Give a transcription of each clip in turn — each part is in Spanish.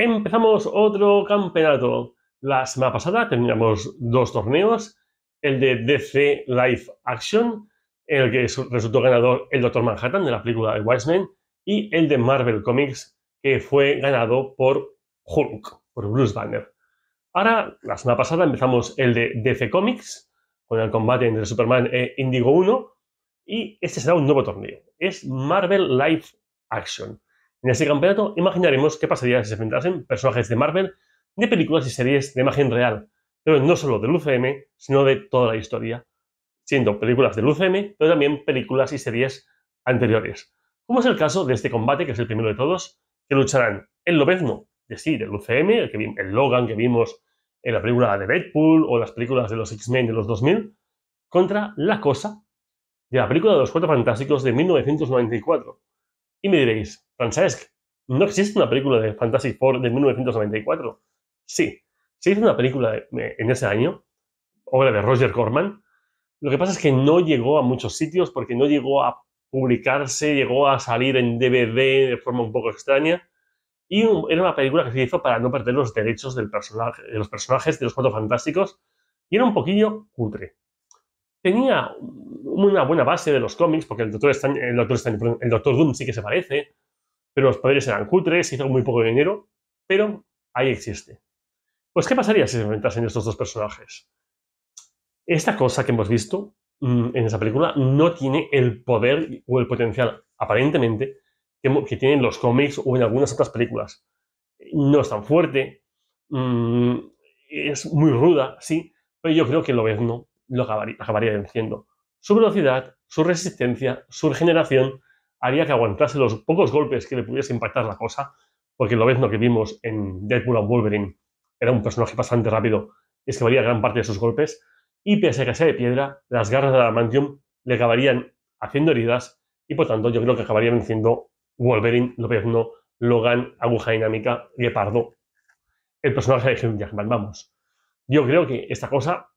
Empezamos otro campeonato. La semana pasada teníamos dos torneos, el de DC Live Action, en el que resultó ganador el Dr. Manhattan de la película de Wiseman, y el de Marvel Comics, que fue ganado por Hulk, por Bruce Banner. Ahora, la semana pasada empezamos el de DC Comics, con el combate entre Superman e Indigo 1, y este será un nuevo torneo. Es Marvel Live Action. En este campeonato imaginaremos qué pasaría si se enfrentasen personajes de Marvel, de películas y series de imagen real, pero no solo del UCM, sino de toda la historia, siendo películas del UCM, pero también películas y series anteriores, como es el caso de este combate, que es el primero de todos, que lucharán el Lobezno de sí, del UCM, el, que, el Logan que vimos en la película de Deadpool o las películas de los X-Men de los 2000, contra La Cosa de la película de los Cuatro Fantásticos de 1994. Y me diréis, Francesc, ¿no existe una película de Fantasy Four de 1994? Sí, se hizo una película eh, en ese año, obra de Roger Corman. Lo que pasa es que no llegó a muchos sitios porque no llegó a publicarse, llegó a salir en DVD de forma un poco extraña. Y era una película que se hizo para no perder los derechos de los personajes de los Cuatro Fantásticos. Y era un poquillo cutre. Tenía una buena base de los cómics, porque el Doctor, el el Doctor Doom sí que se parece pero los poderes eran cutres, hizo muy poco dinero, pero ahí existe. Pues, ¿qué pasaría si se enfrentasen estos dos personajes? Esta cosa que hemos visto mm, en esa película no tiene el poder o el potencial, aparentemente, que, tienen los cómics o en algunas otras películas. No es tan fuerte, mm, es muy ruda, sí, pero yo creo que lo ves, no lo acabaría, acabaría venciendo. Su velocidad, su resistencia, su regeneración haría que aguantase los pocos golpes que le pudiese impactar la cosa, porque lo ves lo que vimos en Deadpool a Wolverine era un personaje bastante rápido es que valía gran parte de sus golpes, y pese a que sea de piedra, las garras de Adamantium le acabarían haciendo heridas y por tanto yo creo que acabaría venciendo Wolverine, López No, Logan, Aguja Dinámica, Gepardo, el personaje de Hugh Jackman, vamos. Yo creo que esta cosa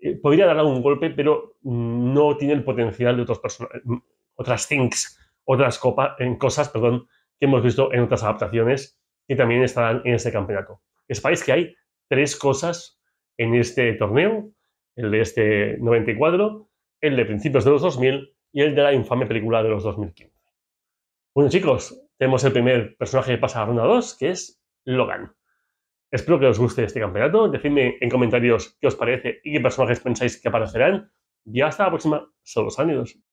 eh, podría dar algún golpe, pero mm, no tiene el potencial de otros mm, otras things otras en cosas perdón, que hemos visto en otras adaptaciones que también estarán en este campeonato. espáis que hay tres cosas en este torneo, el de este 94, el de principios de los 2000 y el de la infame película de los 2015. Bueno chicos, tenemos el primer personaje que pasa a ronda 2, que es Logan. Espero que os guste este campeonato. Decidme en comentarios qué os parece y qué personajes pensáis que aparecerán. Y hasta la próxima. Solo los